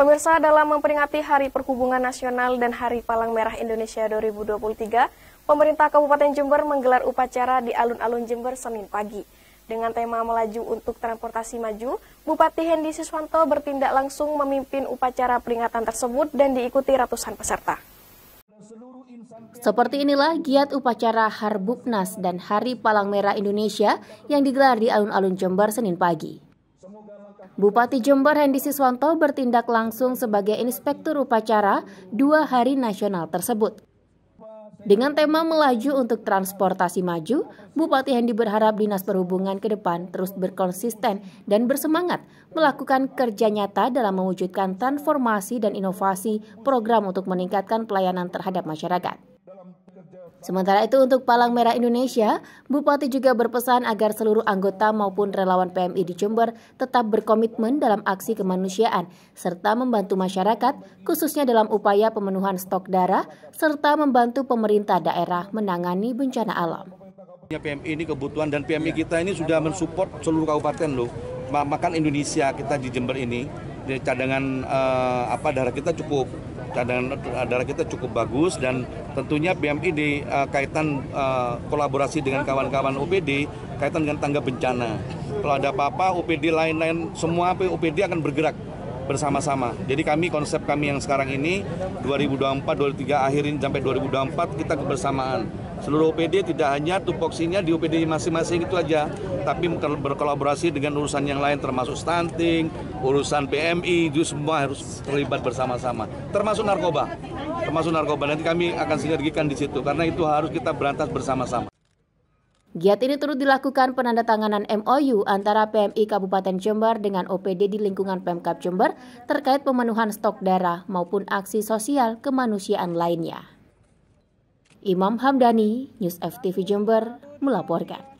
Pemirsa, dalam memperingati Hari Perhubungan Nasional dan Hari Palang Merah Indonesia 2023, pemerintah Kabupaten Jember menggelar upacara di alun-alun Jember Senin pagi. Dengan tema Melaju untuk Transportasi Maju, Bupati Hendi Siswanto bertindak langsung memimpin upacara peringatan tersebut dan diikuti ratusan peserta. Seperti inilah giat upacara Harbupnas dan Hari Palang Merah Indonesia yang digelar di alun-alun Jember Senin pagi. Bupati Jember Hendi Siswanto bertindak langsung sebagai inspektur upacara dua hari nasional tersebut. Dengan tema melaju untuk transportasi maju, Bupati Hendi berharap Dinas Perhubungan ke depan terus berkonsisten dan bersemangat melakukan kerja nyata dalam mewujudkan transformasi dan inovasi program untuk meningkatkan pelayanan terhadap masyarakat. Sementara itu untuk Palang Merah Indonesia, Bupati juga berpesan agar seluruh anggota maupun relawan PMI di Jember tetap berkomitmen dalam aksi kemanusiaan serta membantu masyarakat khususnya dalam upaya pemenuhan stok darah serta membantu pemerintah daerah menangani bencana alam. Ya, PMI ini kebutuhan dan PMI kita ini sudah mensupport seluruh kabupaten loh. Makan Indonesia kita di Jember ini, cadangan eh, apa darah kita cukup cadangan darah kita cukup bagus dan tentunya BMI di uh, kaitan uh, kolaborasi dengan kawan-kawan OPD kaitan dengan tangga bencana. Kalau ada apa-apa OPD lain-lain semua OPD akan bergerak bersama-sama. Jadi kami konsep kami yang sekarang ini 2024 2023 akhirin sampai 2024 kita kebersamaan seluruh OPD tidak hanya tupoksinya di OPD masing-masing itu aja, tapi berkolaborasi dengan urusan yang lain termasuk stunting, urusan PMI, itu semua harus terlibat bersama-sama, termasuk narkoba. Termasuk narkoba nanti kami akan sinergikan di situ karena itu harus kita berantas bersama-sama. Giat ini turut dilakukan penandatanganan MOU antara PMI Kabupaten Jember dengan OPD di lingkungan Pemkap Jember terkait pemenuhan stok darah maupun aksi sosial kemanusiaan lainnya. Imam Hamdani, News FTV Jember, melaporkan.